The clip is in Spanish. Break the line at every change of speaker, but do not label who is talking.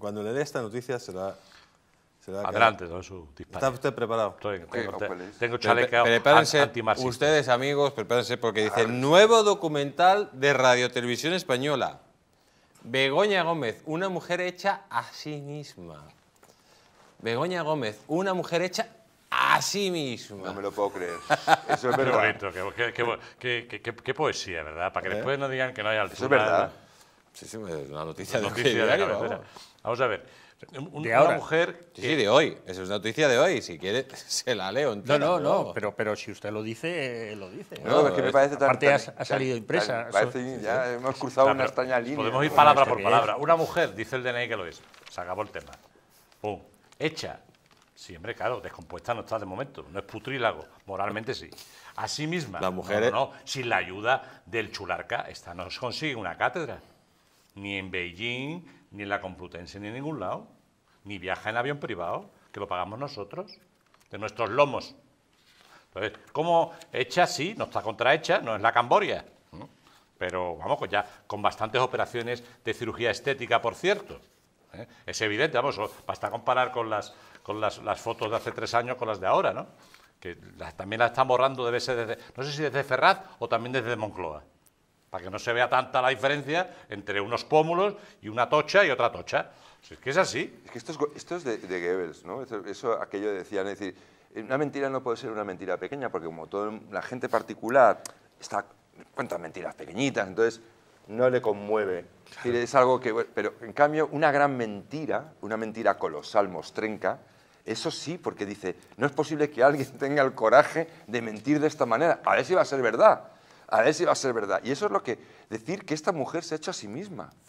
Cuando le dé esta noticia será... será Adelante, don Su, ¿Está usted preparado? tengo, te, prepárense, Ustedes, amigos, prepárense porque dice nuevo documental de radiotelevisión Española. Begoña Gómez, una mujer hecha a sí misma. Begoña Gómez, una mujer hecha a sí
misma. No me lo puedo creer. Eso es verdad. Qué bonito, qué, poesía, ¿verdad? Para que ¿Eh? después no digan que no hay altura. es verdad.
Sí, sí, es pues, una noticia, de, hoy.
vamos. a ver. de Una
mujer. Sí, de hoy. Esa es noticia de hoy. Si quiere, se la leo. No, no, no. Pero, pero si usted lo dice, eh, lo dice. No, me parece Aparte, ha, salido impresa.
ya hemos cruzado una extraña línea. Podemos ir palabra este por palabra. Una mujer, dice el DNI que lo es. Se acabó el tema. Pum. Hecha. siempre, claro, descompuesta no está de momento. No es putrílago. Moralmente sí. sí misma. La mujer. Sin la ayuda del chularca, esta no consigue una cátedra ni en Beijing, ni en la Complutense, ni en ningún lado, ni viaja en avión privado, que lo pagamos nosotros, de nuestros lomos. Entonces, ¿cómo hecha, sí, no está contrahecha, no es la Camboria, pero vamos, pues ya con bastantes operaciones de cirugía estética, por cierto. ¿eh? Es evidente, vamos, basta comparar con las, con las, fotos de hace tres años con las de ahora, ¿no? que también la están borrando, debe ser desde, no sé si desde Ferraz o también desde Moncloa para que no se vea tanta la diferencia entre unos pómulos y una tocha y otra tocha.
es que es así. Es que esto es, de, Goebbels, ¿no? Eso, aquello decían, es decir, una mentira no puede ser una mentira pequeña, porque como toda la gente particular está cuenta mentiras pequeñitas, entonces no le conmueve. Es algo que, pero en cambio, una gran mentira, una mentira colosal, mostrenca, eso sí, porque dice, no es posible que alguien tenga el coraje de mentir de esta manera. A ver si va a ser verdad a ver si va a ser verdad. Y eso es lo que decir que esta mujer se ha hecho a sí misma.